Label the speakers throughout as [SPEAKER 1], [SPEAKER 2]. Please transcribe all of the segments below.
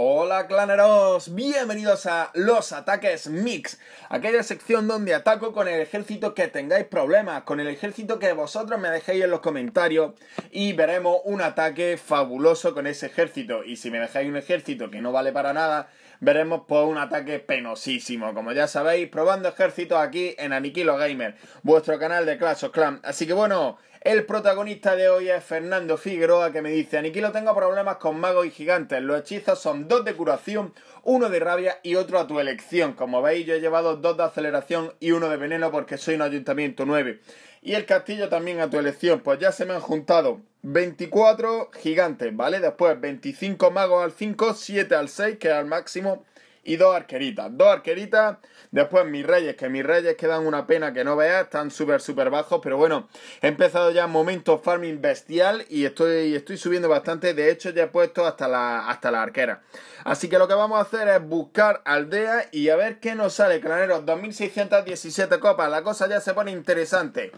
[SPEAKER 1] Hola claneros, bienvenidos a Los Ataques Mix, aquella sección donde ataco con el ejército que tengáis problemas, con el ejército que vosotros me dejéis en los comentarios y veremos un ataque fabuloso con ese ejército. Y si me dejáis un ejército que no vale para nada, veremos por un ataque penosísimo. Como ya sabéis, probando ejércitos aquí en Aniquilo Gamer, vuestro canal de Clash of Clans. Así que bueno, el protagonista de hoy es Fernando Figueroa que me dice, Aniquilo tengo problemas con magos y gigantes, los hechizos son dos de curación, uno de rabia y otro a tu elección. Como veis yo he llevado dos de aceleración y uno de veneno porque soy un ayuntamiento 9. Y el castillo también a tu elección, pues ya se me han juntado 24 gigantes, ¿vale? Después 25 magos al 5, 7 al 6 que es al máximo y dos arqueritas. Dos arqueritas. Después mis reyes, que mis reyes quedan una pena que no veas, están súper, súper bajos. Pero bueno, he empezado ya momento farming bestial y estoy, estoy subiendo bastante. De hecho, ya he puesto hasta la, hasta la arquera. Así que lo que vamos a hacer es buscar aldea y a ver qué nos sale, claneros. 2617 copas. La cosa ya se pone interesante.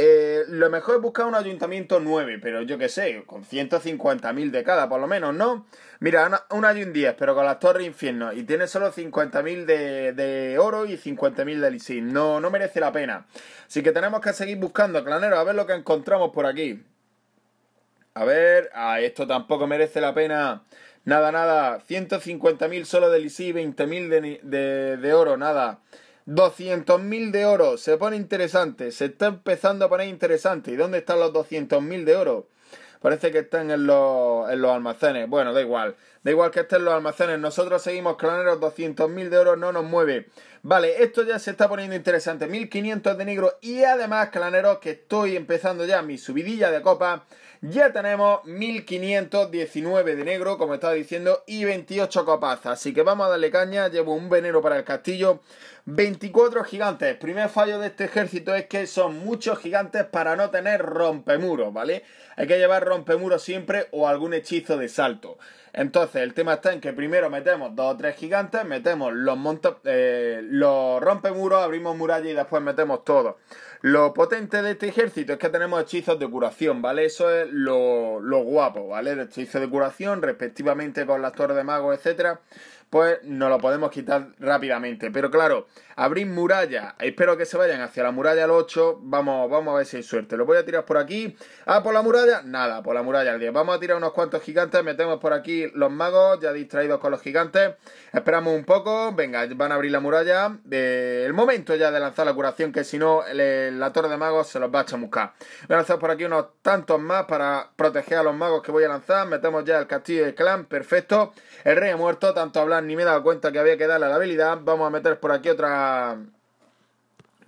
[SPEAKER 1] Eh, lo mejor es buscar un ayuntamiento 9, pero yo qué sé, con 150.000 de cada, por lo menos, ¿no? Mira, un ayuntamiento 10, pero con las torres infierno, y tiene solo 50.000 de, de, oro y 50.000 de elixir. No, no merece la pena. Así que tenemos que seguir buscando, clanero, a ver lo que encontramos por aquí. A ver, a esto tampoco merece la pena. Nada, nada. 150.000 solo de y 20.000 de, de oro, nada. 200.000 de oro, se pone interesante, se está empezando a poner interesante. ¿Y dónde están los 200.000 de oro? Parece que están en los, almacenes. Bueno, da igual. Da igual que estén los almacenes. Nosotros seguimos claneros, 200.000 de oro, no nos mueve. Vale, esto ya se está poniendo interesante. 1.500 de negro y además, claneros, que estoy empezando ya mi subidilla de copa. Ya tenemos 1519 de negro, como estaba diciendo, y 28 copas. Así que vamos a darle caña. Llevo un venero para el castillo. 24 gigantes. primer fallo de este ejército es que son muchos gigantes para no tener rompemuros, ¿vale? Hay que llevar rompemuros siempre o algún hechizo de salto. Entonces, el tema está en que primero metemos dos o tres gigantes, metemos los montos, eh, los rompemuros, abrimos murallas y después metemos todo. Lo potente de este ejército es que tenemos hechizos de curación, ¿vale? Eso es lo, guapo, ¿vale? El hechizo de curación, respectivamente con las torres de mago, etcétera pues nos lo podemos quitar rápidamente. Pero claro, abrir murallas... Espero que se vayan hacia la muralla al 8. Vamos, vamos a ver si hay suerte. Lo voy a tirar por aquí. Ah, por la muralla. Nada, por la muralla al 10. Vamos a tirar unos cuantos gigantes. Metemos por aquí los magos ya distraídos con los gigantes. Esperamos un poco, venga, van a abrir la muralla. Eh, el momento ya de lanzar la curación, que si no, la torre de magos se los va a chamuscar. Voy a lanzar por aquí unos tantos más para proteger a los magos que voy a lanzar. Metemos ya el castillo del clan, perfecto. El rey ha muerto, tanto hablar ni me he dado cuenta que había que darle la habilidad. Vamos a meter por aquí otra...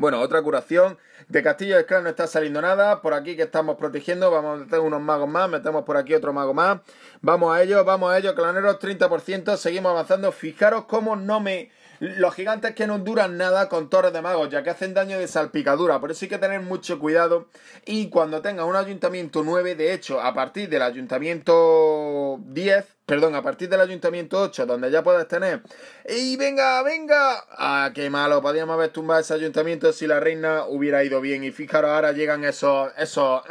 [SPEAKER 1] Bueno, otra curación. De Castillo de Esclar no está saliendo nada. Por aquí que estamos protegiendo. Vamos a meter unos magos más. Metemos por aquí otro mago más. Vamos a ello, vamos a ello, claneros. 30%. Seguimos avanzando. Fijaros cómo no me los gigantes que no duran nada con torres de magos, ya que hacen daño de salpicadura. Por eso hay que tener mucho cuidado. Y cuando tengas un ayuntamiento 9, de hecho, a partir del ayuntamiento 10, perdón, a partir del ayuntamiento 8, donde ya puedes tener. ¡Y venga, venga! ¡Ah, qué malo! Podríamos haber tumbado ese ayuntamiento si la reina hubiera ido bien. Y fijaros, ahora llegan esos. esos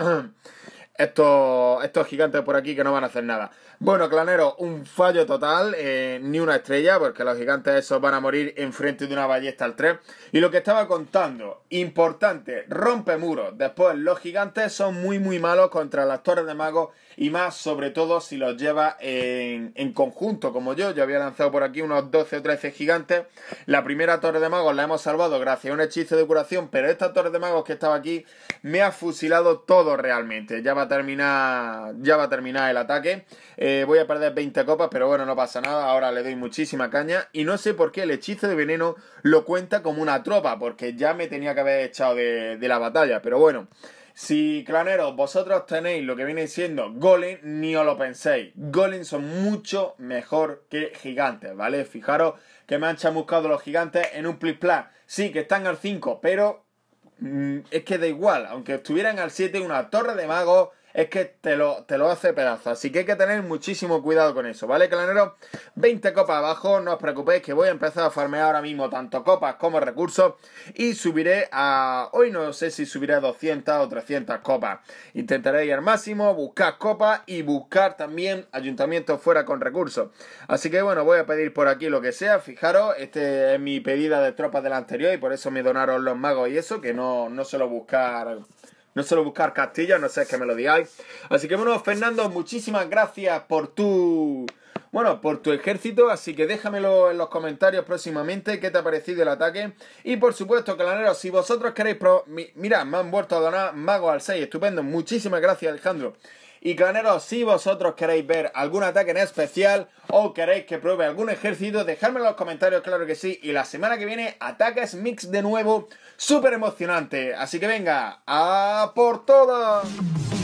[SPEAKER 1] estos, gigantes por aquí que no van a hacer nada. Bueno, Clanero, un fallo total, eh, ni una estrella, porque los gigantes esos van a morir enfrente de una ballesta al 3. Y lo que estaba contando, importante, rompe muros. Después, los gigantes son muy, muy malos contra las torres de magos y más, sobre todo, si los lleva en, conjunto, como yo. Yo había lanzado por aquí unos 12 o 13 gigantes. La primera torre de magos la hemos salvado gracias a un hechizo de curación, pero esta torre de magos que estaba aquí me ha fusilado todo realmente. Ya va terminar, ya va a terminar el ataque. Eh, voy a perder 20 copas, pero bueno, no pasa nada. Ahora le doy muchísima caña. Y no sé por qué el hechizo de veneno lo cuenta como una tropa, porque ya me tenía que haber echado de, la batalla. Pero bueno, si claneros, vosotros tenéis lo que viene siendo golem, ni os lo penséis. Golem son mucho mejor que gigantes, ¿vale? Fijaros que me han chamuscado los gigantes en un plis plan. Sí, que están al 5, pero mm, es que da igual, aunque estuvieran al 7, una torre de magos, es que te lo, te lo hace pedazo. Así que hay que tener muchísimo cuidado con eso, ¿vale, clanero? 20 copas abajo, no os preocupéis que voy a empezar a farmear ahora mismo tanto copas como recursos y subiré a... Hoy no sé si subiré a 200 o 300 copas. Intentaré ir al máximo, buscar copas y buscar también ayuntamientos fuera con recursos. Así que bueno, voy a pedir por aquí lo que sea. Fijaros, este es mi pedida de tropas del anterior y por eso me donaron los magos y eso, que no, no lo buscar no suelo buscar castillos, no sé qué me lo digáis. Así que bueno, Fernando, muchísimas gracias por tu. Bueno, por tu ejército, así que déjamelo en los comentarios próximamente qué te ha parecido el ataque. Y por supuesto, clanero, si vosotros queréis... Pro... Mira, me han vuelto a donar Mago al 6, estupendo. Muchísimas gracias, Alejandro. Y claneros, si vosotros queréis ver algún ataque en especial o queréis que pruebe algún ejército, dejadme en los comentarios, claro que sí. Y la semana que viene, ataques mix de nuevo, súper emocionante. Así que venga, a por todas.